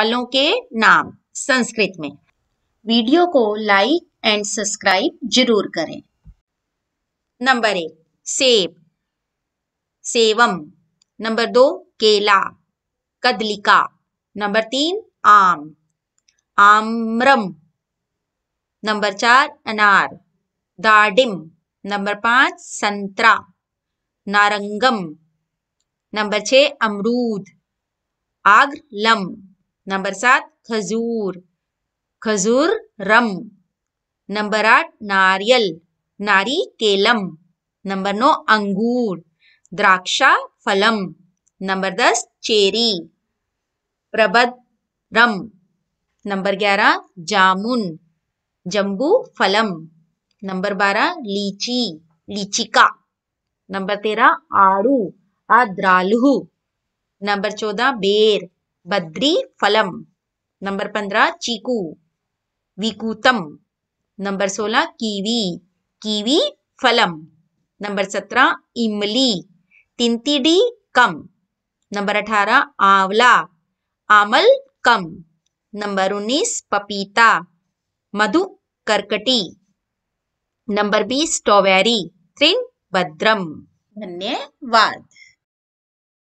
फलों के नाम संस्कृत में वीडियो को लाइक एंड सब्सक्राइब जरूर करें नंबर एक सेब सेवम नंबर दो केला कदलिका नंबर तीन आम आम्रम नंबर चार अनार दाडिम नंबर पांच संतरा नारंगम नंबर छ अमरूद आग्रलम नंबर सात खजूर खजूर रम नंबर आठ नारियल नारी केलम नंबर नौ अंगूर द्राक्षा फलम नंबर दस चेरी रम नंबर ग्यारह जामुन जम्बू फलम नंबर बारह लीची लीचिका नंबर तेरह आड़ू आद्रालु नंबर चौदह बेर बद्री फलम नंबर पंद्रह चीकू विकूतम नंबर सोलह कीवी कीवी फलम नंबर सत्रह इमली तिंतीडी कम नंबर अठारह आंवला आमल कम नंबर उन्नीस पपीता मधु करकटी नंबर बीस स्ट्रॉबेरी त्रिन भद्रम धन्यवाद